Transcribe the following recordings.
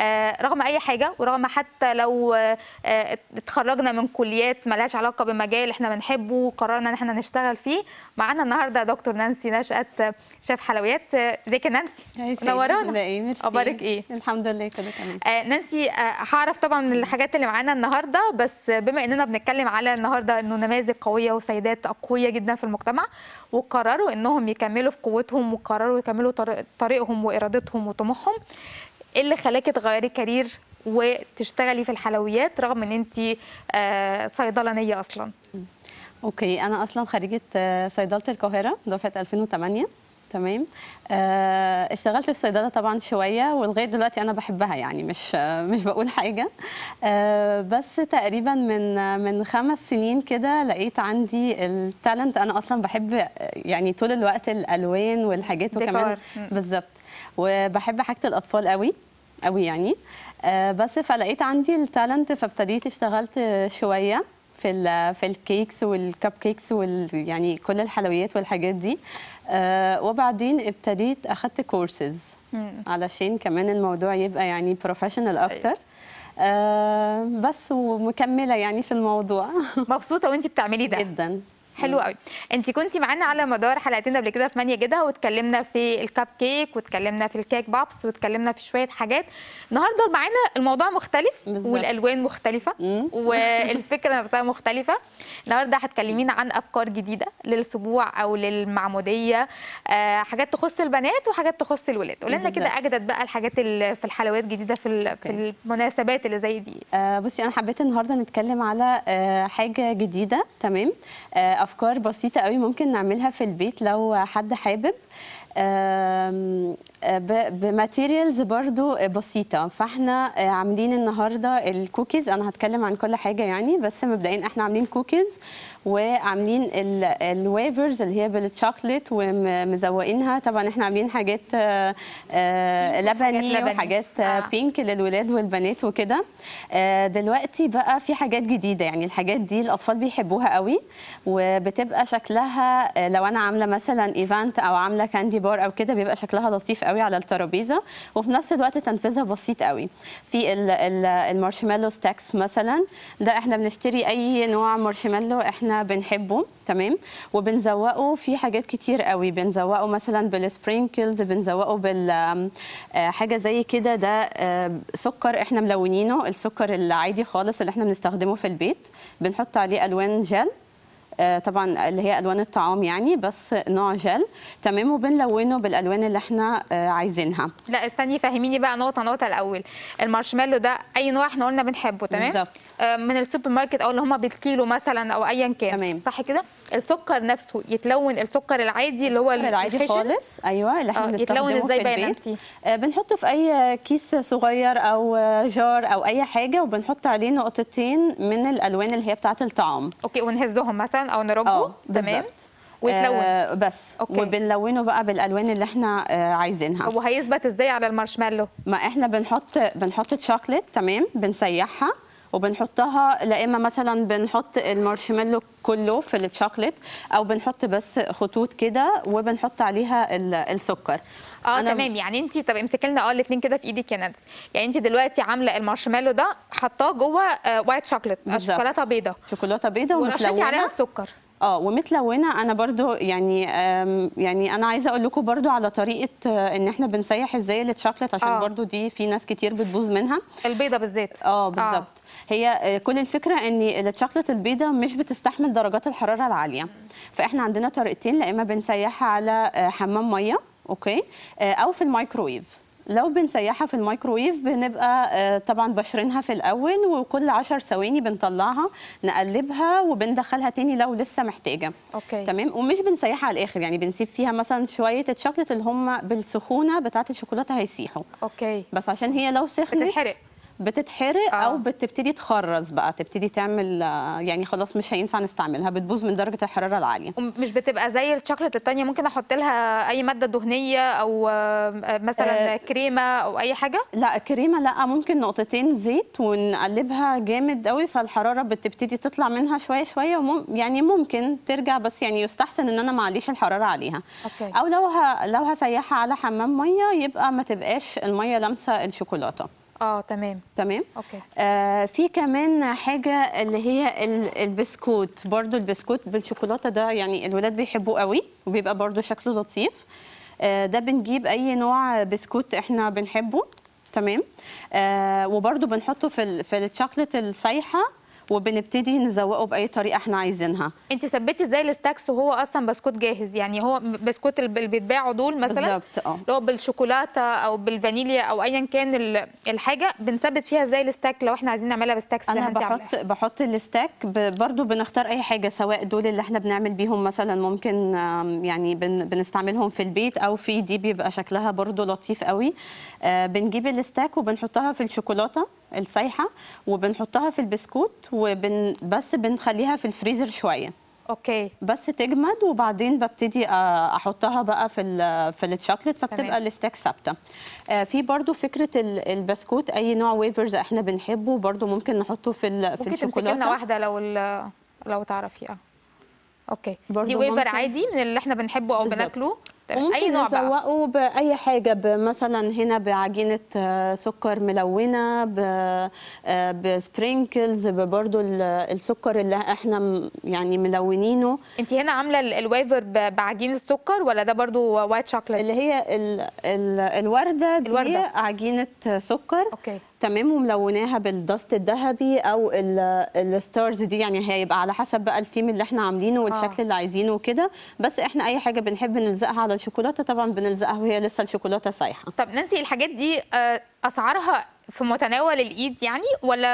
آه، رغم اي حاجه ورغم حتى لو آه، آه، اتخرجنا من كليات ملهاش علاقه بمجال احنا بنحبه وقررنا ان احنا نشتغل فيه معانا النهارده دكتور نانسي نشأت شاف حلويات ازيك يا نانسي نورانا إيه، اخبارك ايه الحمد لله كده تمام نانسي هعرف طبعا الحاجات اللي معانا النهارده بس بما اننا بنتكلم على النهارده انه نماذج قويه وسيدات قويه جدا في المجتمع وقرروا انهم يكملوا في قوتهم وقرروا يكملوا طريقهم وارادتهم وطموحهم ايه اللي خلاكي تغيري كارير وتشتغلي في الحلويات رغم ان انت آه، صيدلانيه اصلا اوكي انا اصلا خريجه آه، صيدله القاهره دفعه 2008 تمام آه، اشتغلت في الصيدله طبعا شويه ولغايه دلوقتي انا بحبها يعني مش مش بقول حاجه بس تقريبا من من خمس سنين كده لقيت عندي التالنت انا اصلا بحب يعني طول الوقت الالوان والحاجات وكمان بالظبط وبحب حاجه الاطفال قوي قوي يعني آه، بس فلقيت عندي التالنت فابتديت اشتغلت شويه في في الكيكس والكب كيكس وال يعني كل الحلويات والحاجات دي آه، وبعدين ابتديت اخدت كورسز علشان كمان الموضوع يبقى يعني بروفيشنال أيوة. اكتر آه، بس ومكمله يعني في الموضوع مبسوطه وانت بتعملي ده جدا حلو قوي انت كنتي معانا على مدار حلقتين قبل كده في مانيا جده واتكلمنا في الكب كيك واتكلمنا في الكيك بابس واتكلمنا في شويه حاجات النهارده معانا الموضوع مختلف بالزبط. والالوان مختلفه والفكره نفسها مختلفه النهارده هتكلمينا عن افكار جديده للاسبوع او للمعموديه آه حاجات تخص البنات وحاجات تخص الولاد قول لنا كده اجدد بقى الحاجات في الحلويات جديده في في المناسبات اللي زي دي آه بصي انا حبيت النهارده نتكلم على آه حاجه جديده تمام آه افكار بسيطه قوي ممكن نعملها في البيت لو حد حابب آه، بماتيريالز برضو بسيطة فاحنا آه، عاملين النهاردة الكوكيز أنا هتكلم عن كل حاجة يعني بس مبدئيا احنا عاملين كوكيز وعاملين الويفرز اللي هي بالتشوكليت ومزوقينها طبعا احنا عاملين حاجات آه، لبني وحاجات بينك للولاد والبنات وكده دلوقتي بقى في حاجات جديدة يعني الحاجات دي الأطفال بيحبوها قوي بتبقى شكلها آه، لو انا عامله مثلا ايفنت او عامله كاندي بار او كده بيبقى شكلها لطيف قوي على الترابيزه وفي نفس الوقت تنفيذها بسيط قوي في المارشميلو ستاكس مثلا ده احنا بنشتري اي نوع مارشميلو احنا بنحبه تمام وبنزوقه في حاجات كتير قوي بنزوقه مثلا بالسبرينكلز بنزوقه بال آه، حاجه زي كده ده آه، سكر احنا ملونينه السكر العادي خالص اللي احنا بنستخدمه في البيت بنحط عليه الوان جل آه، طبعا اللي هي الوان الطعام يعني بس نوع جل تمام وبنلونه بالالوان اللي احنا آه، عايزينها لا استني فهميني بقى نقطه نقطه الاول المارشميلو ده اي نوع احنا قلنا بنحبه تمام بالظبط آه، من السوبر ماركت او اللي هم بالكيلو مثلا او ايا كان تمام. صح كده السكر نفسه يتلون السكر العادي اللي هو العادي خالص ايوه اللي احنا بنستخدمه يتلون في البيت بنحطه في اي كيس صغير او جار او اي حاجه وبنحط عليه نقطتين من الالوان اللي هي بتاعه الطعام اوكي ونهزهم مثلا او نربه آه، تمام ويتلون آه بس أوكي. وبنلونه بقى بالالوان اللي احنا آه عايزينها وهيثبت ازاي على المارشميلو ما احنا بنحط بنحط تشوكليت تمام بنسيحها وبنحطها لا اما مثلا بنحط المارشميلو كله في الشوكليت او بنحط بس خطوط كده وبنحط عليها السكر اه أنا تمام يعني انت طب امسكي لنا اه الاثنين كده في ايدك يا نانسي يعني انت دلوقتي عامله المارشميلو ده حطاه جوه وايت آه، شوكليت آه، شوكولاته بيضه شوكولاته بيضه ورشيتي عليها السكر اه ومتلونه انا برضو يعني يعني انا عايزه اقول لكم برضو على طريقه آه، ان احنا بنسيح ازاي الشوكليت عشان آه. برضو دي في ناس كتير بتبوظ منها البيضه بالذات اه بالظبط هي آه، كل الفكره ان الشوكولاته البيضاء مش بتستحمل درجات الحراره العاليه فاحنا عندنا طريقتين لا اما بنسيحها على آه، حمام ميه اوكي آه، او في الميكرويف لو بنسيحها في الميكرويف بنبقى طبعا بشرينها في الاول وكل 10 ثواني بنطلعها نقلبها وبندخلها تاني لو لسه محتاجه أوكي. تمام ومش بنسيحها على الاخر يعني بنسيب فيها مثلا شويه الشوكليت اللي هم بالسخونه بتاعه الشوكولاته هيسيحوا اوكي بس عشان هي لو سخنت بتتحرق بتتحرق آه. او بتبتدي تخرز بقى تبتدي تعمل آه، يعني خلاص مش هينفع نستعملها بتبوظ من درجه الحراره العاليه مش بتبقى زي الشوكليت الثانيه ممكن احط لها اي ماده دهنيه او آه، آه، مثلا آه. كريمه او اي حاجه لا كريمه لا ممكن نقطتين زيت ونقلبها جامد قوي فالحراره بتبتدي تطلع منها شويه شويه ومم يعني ممكن ترجع بس يعني يستحسن ان انا ما اعليش الحراره عليها أوكي. او لو ه... لو هسيحها على حمام ميه يبقى ما تبقاش الميه لامسه الشوكولاته اه تمام تمام اوكي آه في كمان حاجه اللي هي البسكوت برضو البسكوت بالشوكولاته ده يعني الولاد بيحبوه قوي وبيبقى برضو شكله لطيف آه ده بنجيب اي نوع بسكوت احنا بنحبه تمام آه وبرضو بنحطه في في الشوكليت السايحه وبنبتدي نزوقه باي طريقه احنا عايزينها انت ثبتي ازاي الستاكس وهو اصلا بسكوت جاهز يعني هو بسكوت اللي بيتباعوا دول مثلا بالظبط اه لو بالشوكولاته او بالفانيليا او ايا كان الحاجه بنثبت فيها ازاي الستاك لو احنا عايزين نعملها بستاكس انا بحط عملها. بحط الستاك برضو بنختار اي حاجه سواء دول اللي احنا بنعمل بيهم مثلا ممكن يعني بن بنستعملهم في البيت او في دي بيبقى شكلها برضو لطيف قوي آه، بنجيب الستاك وبنحطها في الشوكولاته السايحه وبنحطها في البسكوت وبن بس بنخليها في الفريزر شويه اوكي بس تجمد وبعدين ببتدي آه، احطها بقى في في الشوكليت فبتبقى الستاك ثابته آه، في برضو فكره البسكوت اي نوع ويفرز احنا بنحبه برضو ممكن نحطه في في الشوكولاته ممكن واحده لو لو تعرفي اه اوكي دي ويفر عادي من اللي احنا بنحبه او بناكله اي نوع بقى باي حاجه مثلا هنا بعجينه آه، سكر ملونه آه، بسبرينكلز برضو السكر اللي احنا يعني ملونينه انت هنا عامله الوايفر بعجينه سكر ولا ده برضو وايت شوكليت اللي هي الورده دي الوردة. عجينه سكر اوكي تمام وملوناها بالدست الذهبي او الستارز دي يعني هيبقى على حسب بقى الثيم اللي احنا عاملينه والشكل آه. اللي عايزينه وكده بس احنا اي حاجه بنحب نلزقها على الشوكولاته طبعا بنلزقها وهي لسه الشوكولاته سايحه طب ننسي الحاجات دي آه، اسعارها في متناول الايد يعني ولا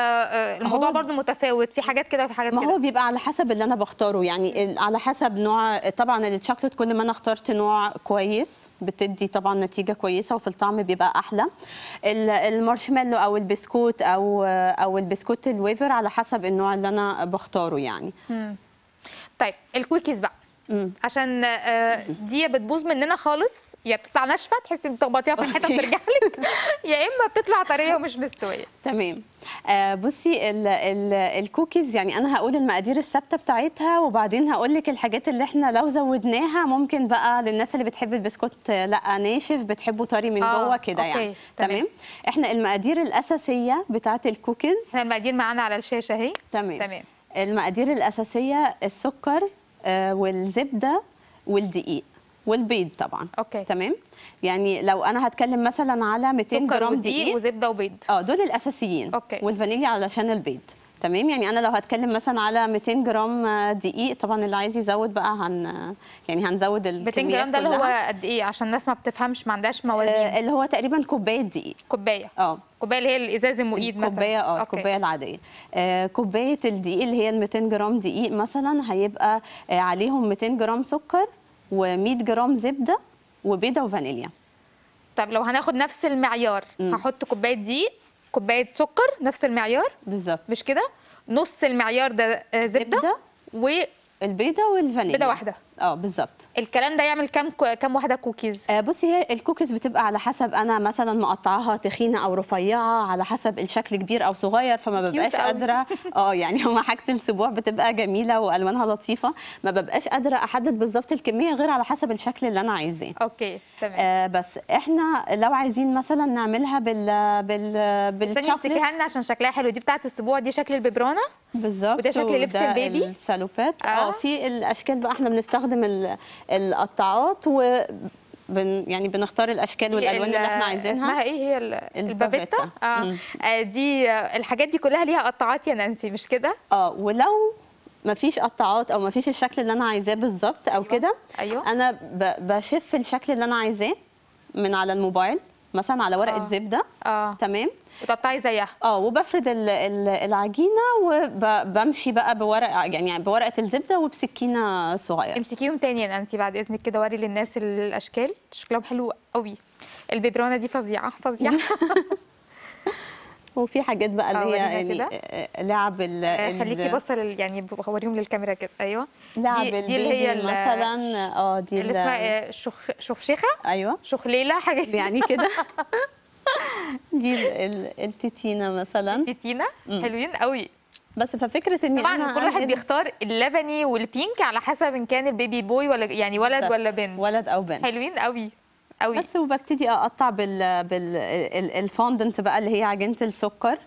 آه، الموضوع برضو متفاوت في حاجات كده وفي حاجات كده ما هو كدا. بيبقى على حسب اللي انا بختاره يعني على حسب نوع طبعا الشوكليت كل ما انا اخترت نوع كويس بتدي طبعا نتيجه كويسه وفي الطعم بيبقى احلى المارشميلو او البسكوت او او البسكوت الويفر على حسب النوع اللي انا بختاره يعني طيب الكويكيز بقى عشان آه، دي بتبوظ مننا خالص يا بتطلع ناشفه تحسي تخبطيها في الحته بترجع لك يا اما بتطلع طريه ومش مستويه تمام آه بصي الـ الـ الكوكيز يعني انا هقول المقادير الثابته بتاعتها وبعدين هقول لك الحاجات اللي احنا لو زودناها ممكن بقى للناس اللي بتحب البسكوت آه، لا ناشف بتحبه طري من آه جوه كده يعني تمام. احنا المقادير الاساسيه بتاعت الكوكيز المقادير معانا على الشاشه اهي تمام تمام المقادير الاساسيه السكر آه، والزبده والدقيق والبيض طبعا اوكي تمام يعني لو انا هتكلم مثلا على 200 جرام دقيق وزبده وبيض اه دول الاساسيين اوكي والفانيليا علشان البيض تمام يعني انا لو هتكلم مثلا على 200 جرام دقيق طبعا اللي عايز يزود بقى هن يعني هنزود ال 200 جرام ده اللي هو قد ايه عشان الناس ما بتفهمش ما عندهاش آه، موازين آه اللي هو تقريبا كوبايه دقيق كوبايه اه كوبايه اللي هي الازاز المؤيد مثلا كوبايه اه الكوبايه العاديه آه كوبايه الدقيق اللي هي ال 200 جرام دقيق مثلا هيبقى آه عليهم 200 جرام سكر و100 جرام زبده وبيضه وفانيليا طب لو هناخد نفس المعيار هحط كوبايه دقيق كوبايه سكر نفس المعيار بالظبط مش كده نص المعيار ده آه، زبده والبيضه والفانيليا بيضه واحده اه بالظبط الكلام ده يعمل كام كام واحده كوكيز آه بصي هي الكوكيز بتبقى على حسب انا مثلا مقطعاها تخينه او رفيعه على حسب الشكل كبير او صغير فما ببقاش قادره اه يعني هما حاجه السبوع بتبقى جميله والوانها لطيفه ما ببقاش قادره احدد بالظبط الكميه غير على حسب الشكل اللي انا عايزاه اوكي تمام آه بس احنا لو عايزين مثلا نعملها بال بال بال لنا عشان شكلها حلو دي بتاعه السبوع دي شكل الببرونه بالظبط وده شكل لبس البيبي السالوبات آه،, اه في الاشكال بقى احنا بنستخدم بنستخدم القطاعات و بن يعني بنختار الاشكال والالوان اللي احنا عايزينها اسمها ايه هي البابيتا آه. آه دي الحاجات دي كلها ليها قطاعات يا نانسي مش كده اه ولو ما فيش قطاعات او ما فيش الشكل اللي انا عايزاه بالظبط او أيوة. كده أيوة. انا بشف الشكل اللي انا عايزاه من على الموبايل مثلا على ورقه آه. زبده آه. تمام وتقطعي زيها اه وبفرد العجينه وبمشي بقى بورق يعني بورقه الزبده وبسكينه صغيره امسكيهم تاني يا انتي بعد اذنك كده وري للناس الاشكال شكلهم حلو قوي الببرونه دي فظيعه فظيعه وفي حاجات بقى اللي هي اه، يعني آه، آه، لعب ال خليكي بصل يعني بوريهم للكاميرا كده ايوه لعب دي, دي اللي هي مثلا اه دي اللي اسمها إيه؟ شخ شخشخه ايوه شخليله حاجه يعني كده دي التيتينا مثلا التيتينا حلوين قوي بس ففكره ان طبعا أنا كل واحد بيختار اللبني والبينك على حسب ان كان البيبي بوي ولا يعني ولد ولا بنت ولد او بنت حلوين قوي قوي بس وببتدي اقطع بال بالفوندنت بقى اللي هي عجينه السكر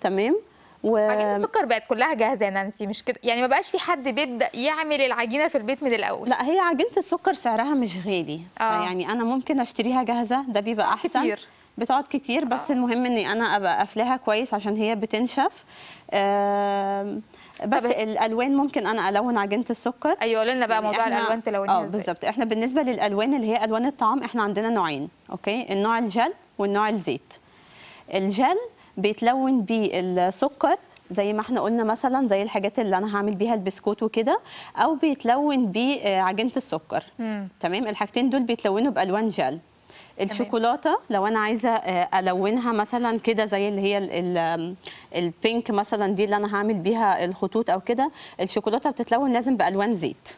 تمام و... عجينه السكر بقت كلها جاهزه يا نانسي مش كده يعني ما بقاش في حد بيبدا يعمل العجينه في البيت من الاول لا هي عجينه السكر سعرها مش غالي آه. يعني انا ممكن اشتريها جاهزه ده بيبقى احسن كتير بتقعد كتير بس آه. المهم اني انا ابقى قافلاها كويس عشان هي بتنشف آه بس الالوان ممكن انا الون عجينه السكر ايوه قول لنا بقى يعني موضوع الالوان تلونيها اه بالظبط احنا بالنسبه للالوان اللي هي الوان الطعام احنا عندنا نوعين اوكي النوع الجل والنوع الزيت الجل بيتلون بيه السكر زي ما احنا قلنا مثلا زي الحاجات اللي انا هعمل بيها البسكوت وكده او بيتلون بعجينه آه، السكر تمام الحاجتين دول بيتلونوا بالوان جل الشوكولاته لو انا عايزه آه، الونها مثلا كده زي اللي هي البينك مثلا دي اللي انا هعمل بيها الخطوط او كده الشوكولاته بتتلون لازم بالوان زيت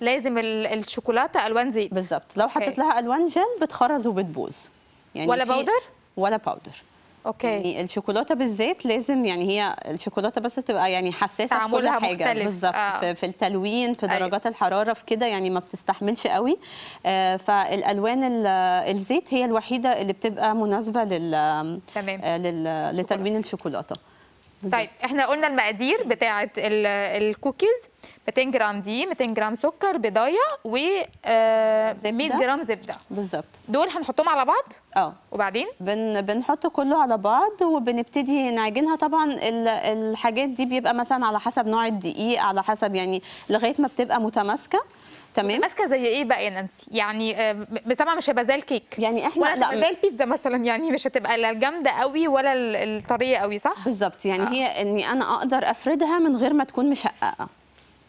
لازم الشوكولاته الوان زيت بالظبط لو حطيت لها الوان جل بتخرز وبتبوظ يعني ولا باودر ولا باودر اوكي يعني الشوكولاته بالذات لازم يعني هي الشوكولاته بس بتبقى يعني حساسه في كل حاجه بالظبط آه. في, التلوين في أيوة. درجات أيوة. الحراره في كده يعني ما بتستحملش قوي آه فالالوان الزيت هي الوحيده اللي بتبقى مناسبه لل تمام. آه لتلوين الشوكولاته بالزبط. طيب احنا قلنا المقادير بتاعه الكوكيز 200 جرام دي 200 جرام سكر بيضايه و 100 آه، جرام زبده بالظبط دول هنحطهم على بعض اه وبعدين بن بنحط كله على بعض وبنبتدي نعجنها طبعا الحاجات دي بيبقى مثلا على حسب نوع الدقيق على حسب يعني لغايه ما بتبقى متماسكه تمام ماسكه زي ايه بقى يا نانسي يعني آه، طبعا مش هيبقى زي الكيك يعني احنا ولا لا زي البيتزا مثلا يعني مش هتبقى لا الجامده قوي ولا الطريه قوي صح بالظبط يعني آه. هي اني انا اقدر افردها من غير ما تكون مشققه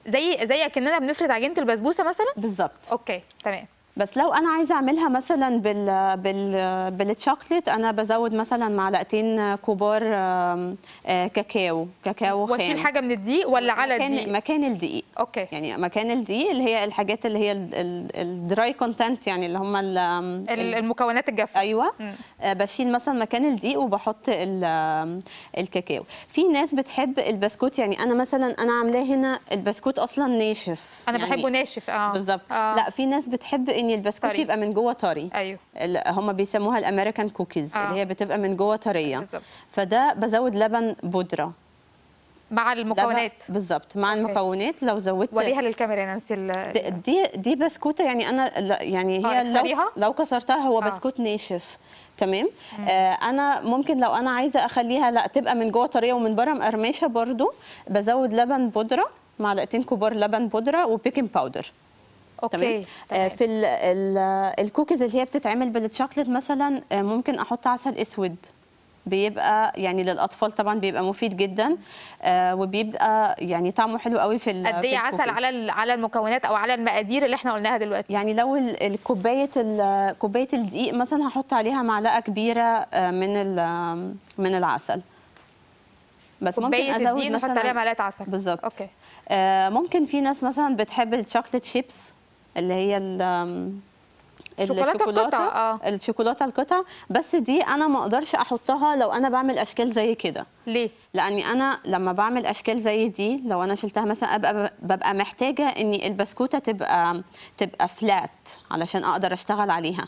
زي زي كاننا بنفرد عجينه البسبوسه مثلا بالظبط اوكي تمام بس لو انا عايزه اعملها مثلا بال بال بالتشوكلت انا بزود مثلا معلقتين كبار آه، كاكاو كاكاو خام واشيل حاجه من الدقيق ولا على الدقيق مكان الدقيق اوكي يعني مكان الدقيق اللي هي الحاجات اللي هي الدراي كونتنت يعني اللي هم المكونات الجافه ايوه آه، بشيل مثلا مكان الدقيق وبحط الكاكاو في ناس بتحب البسكوت يعني انا مثلا انا عاملاه هنا البسكوت اصلا ناشف انا يعني بحبه ناشف اه بالظبط آه. لا في ناس بتحب يعني البسكوت طري. يبقى من جوه طري ايوه هم بيسموها الامريكان كوكيز آه. اللي هي آه. بتبقى من جوه طريه بالزبط. فده بزود لبن بودره مع المكونات بالظبط مع أوكي. المكونات لو زودت وريها للكاميرا نانسي ال... دي دي بسكوته يعني انا يعني هي آه لو, لو كسرتها هو آه. بسكوت ناشف تمام آه انا ممكن لو انا عايزه اخليها لا تبقى من جوه طريه ومن بره مقرمشه برده بزود لبن بودره معلقتين كبار لبن بودره وبيكنج باودر اوكي تمام. آه، تمام. في الكوكيز اللي هي بتتعمل بالشوكليت مثلا آه، ممكن احط عسل اسود بيبقى يعني للاطفال طبعا بيبقى مفيد جدا آه، وبيبقى يعني طعمه حلو قوي في قد ايه عسل على على المكونات او على المقادير اللي احنا قلناها دلوقتي يعني لو الكوبايه كوبايه الدقيق مثلا هحط عليها معلقه كبيره من من العسل بس ممكن ازود مثلا عليها معلقه عسل بالظبط اوكي ممكن في ناس مثلا بتحب الشوكليت شيبس اللي هي الشوكولاته الشوكولاته الشوكولاته القطع بس دي انا ما اقدرش احطها لو انا بعمل اشكال زي كده ليه لاني انا لما بعمل اشكال زي دي لو انا شلتها مثلا ابقى ببقى محتاجه ان البسكوته تبقى تبقى فلات علشان اقدر اشتغل عليها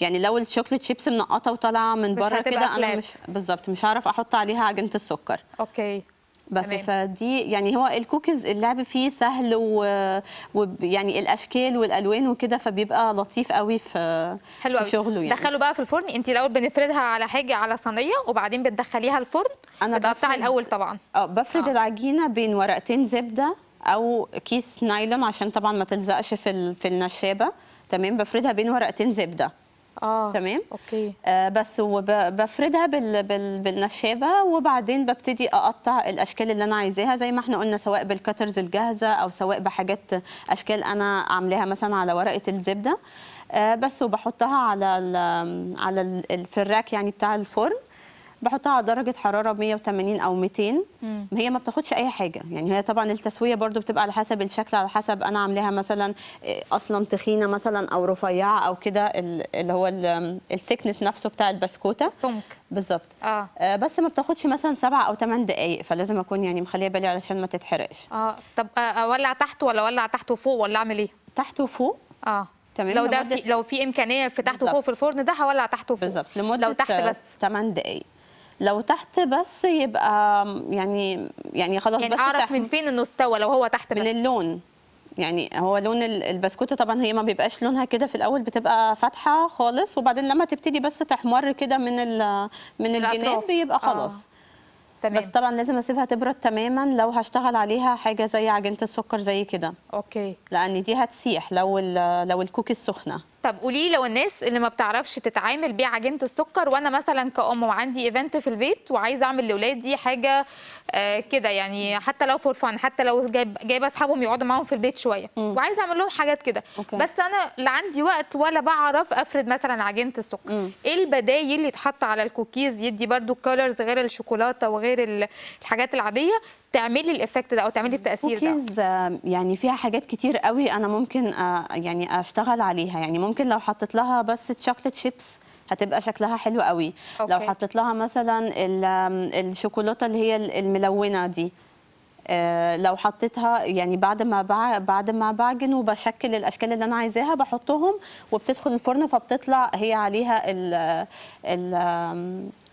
يعني لو الشوكليت شيبس منقطه وطالعه من بره كده انا مش بالظبط مش هعرف احط عليها عجينه السكر اوكي بس تمام. فدي يعني هو الكوكيز اللعب فيه سهل ويعني الاشكال والالوان وكده فبيبقى لطيف قوي في حلو قوي. في شغله يعني دخلوا بقى في الفرن انت الاول بنفردها على حاجه على صينيه وبعدين بتدخليها الفرن انا بقطع الاول طبعا اه بفرد آه. العجينه بين ورقتين زبده او كيس نايلون عشان طبعا ما تلزقش في في النشابه تمام بفردها بين ورقتين زبده اه تمام اوكي آه بس وبفردها بال... بال... بالنشابه وبعدين ببتدي اقطع الاشكال اللي انا عايزاها زي ما احنا قلنا سواء بالكاترز الجاهزه او سواء بحاجات اشكال انا عاملاها مثلا على ورقه الزبده آه بس وبحطها على ال... على ال... في الراك يعني بتاع الفرن بحطها على درجه حراره 180 او 200 مم. هي ما بتاخدش اي حاجه يعني هي طبعا التسويه برده بتبقى على حسب الشكل على حسب انا عاملاها مثلا آه، اصلا تخينه مثلا او رفيعه او كده اللي هو الثيكنس نفسه بتاع البسكوته سمك بالظبط آه. آه بس ما بتاخدش مثلا سبع او ثمان دقائق فلازم اكون يعني مخليه بالي علشان ما تتحرقش اه طب آه، اولع تحت ولا اولع تحت وفوق ولا اعمل ايه تحت وفوق اه تمام لو ده في لو في امكانيه في تحت وفوق في الفرن ده هولع تحت وفوق بالظبط لمده لو تحت بس 8 دقائق لو تحت بس يبقى يعني يعني خلاص يعني بس اعرف من فين انه استوى لو هو تحت بس من اللون يعني هو لون البسكوت طبعا هي ما بيبقاش لونها كده في الاول بتبقى فاتحه خالص وبعدين لما تبتدي بس تحمر كده من ال من الجناب بيبقى آه. خلاص آه. تمام. بس طبعا لازم اسيبها تبرد تماما لو هشتغل عليها حاجه زي عجينه السكر زي كده اوكي لان دي هتسيح لو لو الكوكي السخنه طب قولي لو الناس اللي ما بتعرفش تتعامل بيه عجينه السكر وانا مثلا كأم وعندي ايفنت في البيت وعايزه اعمل لاولادي حاجه آه، كده يعني حتى لو فور فان حتى لو جايبه اصحابهم يقعدوا معاهم في البيت شويه وعايزه اعمل لهم حاجات كده بس انا لا عندي وقت ولا بعرف افرد مثلا عجينه السكر ايه البدايل اللي يتحط على الكوكيز يدي برده كولرز غير الشوكولاته وغير الحاجات العاديه تعملي الايفكت ده او تعملي التاثير كوكيز ده آه، يعني فيها حاجات كتير قوي انا ممكن آه، يعني اشتغل عليها يعني ممكن لو حطيت لها بس تشوكلت شيبس هتبقى شكلها حلو قوي أوكي. لو حطيت لها مثلا الشوكولاته اللي هي الملونه دي آه، لو حطيتها يعني بعد ما بعد ما بعجن وبشكل الاشكال اللي انا عايزاها بحطهم وبتدخل الفرن فبتطلع هي عليها ال ال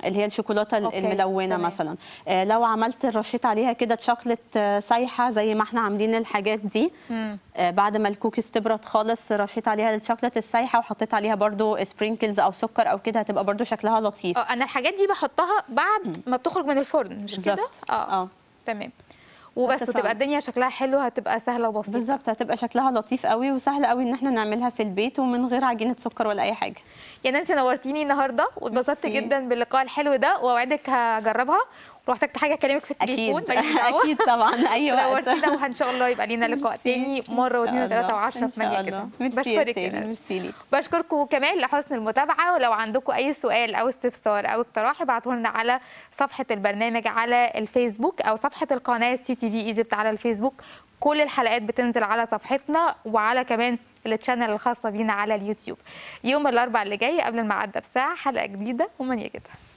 اللي هي الشوكولاته أوكي. الملونه تمام. مثلا آه لو عملت رشيت عليها كده تشوكلت آه، سايحه زي ما احنا عاملين الحاجات دي آه بعد ما الكوكيز تبرد خالص رشيت عليها الشوكليت السايحه وحطيت عليها برده سبرينكلز او سكر او كده هتبقى برده شكلها لطيف آه، انا الحاجات دي بحطها بعد مم. ما بتخرج من الفرن مش كده آه،, اه تمام وبس وتبقى الدنيا شكلها حلو هتبقى سهله وبسيطه بالظبط هتبقى شكلها لطيف قوي وسهل قوي ان احنا نعملها في البيت ومن غير عجينه سكر ولا اي حاجه يا نانسي نورتيني النهارده واتبسطت جدا باللقاء الحلو ده واوعدك هجربها لو احتجت حاجه اكلمك في التليفون اكيد اكيد طبعا اي وقت نورتينا وان شاء الله يبقى لينا لقاء تاني مره واثنين وثلاثه وعشرة في مانيا كده بشكرك ميرسي بشكركم كمان لحسن المتابعه ولو عندكم اي سؤال او استفسار او اقتراح ابعتوا لنا على صفحه البرنامج على الفيسبوك او صفحه القناه سي تي في ايجيبت على الفيسبوك كل الحلقات بتنزل على صفحتنا وعلى كمان التشانل الخاصه بينا على اليوتيوب يوم الاربعاء اللي جاي قبل الميعاد بساعه حلقه جديده ومانيا كده